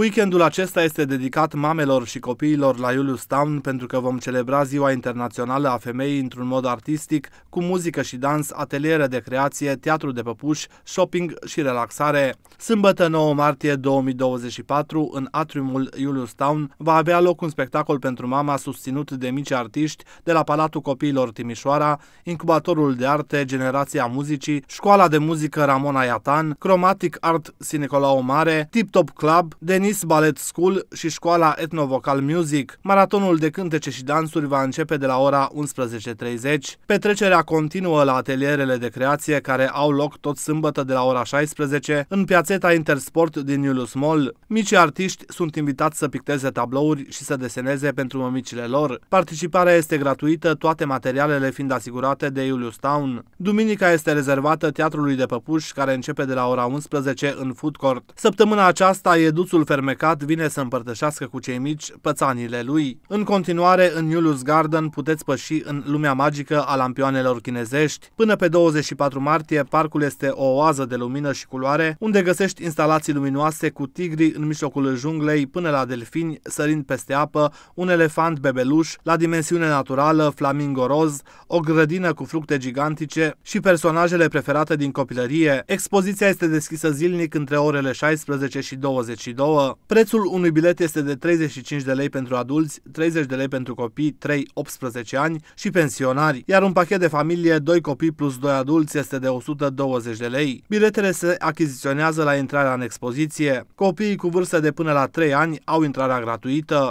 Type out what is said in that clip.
Weekendul acesta este dedicat mamelor și copiilor la Iulius Town pentru că vom celebra Ziua Internațională a Femeii într-un mod artistic, cu muzică și dans, ateliere de creație, teatru de păpuși, shopping și relaxare. Sâmbătă 9 martie 2024, în atriumul Iulius Town, va avea loc un spectacol pentru mama susținut de mici artiști de la Palatul Copiilor Timișoara, Incubatorul de Arte Generația Muzicii, Școala de Muzică Ramona Iatan, Chromatic Art Sinecolau Mare, Tip Top Club, Denis Tunis Ballet School și școala Ethno Vocal Music. Maratonul de cântece și dansuri va începe de la ora 11.30. Petrecerea continuă la atelierele de creație care au loc tot sâmbătă de la ora 16 în piațeta Intersport din Iulus Mall. Mici artiști sunt invitați să picteze tablouri și să deseneze pentru mămicile lor. Participarea este gratuită, toate materialele fiind asigurate de Iulius Town. Duminica este rezervată Teatrului de Păpuși, care începe de la ora 11 în food court. Săptămâna aceasta, duțul Fermecător fermecat vine să împărtășească cu cei mici pățanile lui. În continuare, în Julius Garden puteți păși în lumea magică a lampioanelor chinezești. Până pe 24 martie, parcul este o oază de lumină și culoare, unde găsești instalații luminoase cu tigri în mijlocul junglei până la delfini sărind peste apă, un elefant bebeluș, la dimensiune naturală, flamingo roz, o grădină cu fructe gigantice și personajele preferate din copilărie. Expoziția este deschisă zilnic între orele 16 și 22. Prețul unui bilet este de 35 de lei pentru adulți, 30 de lei pentru copii 3-18 ani și pensionari, iar un pachet de familie 2 copii plus 2 adulți este de 120 de lei. Biletele se achiziționează la intrarea în expoziție. Copiii cu vârste de până la 3 ani au intrarea gratuită.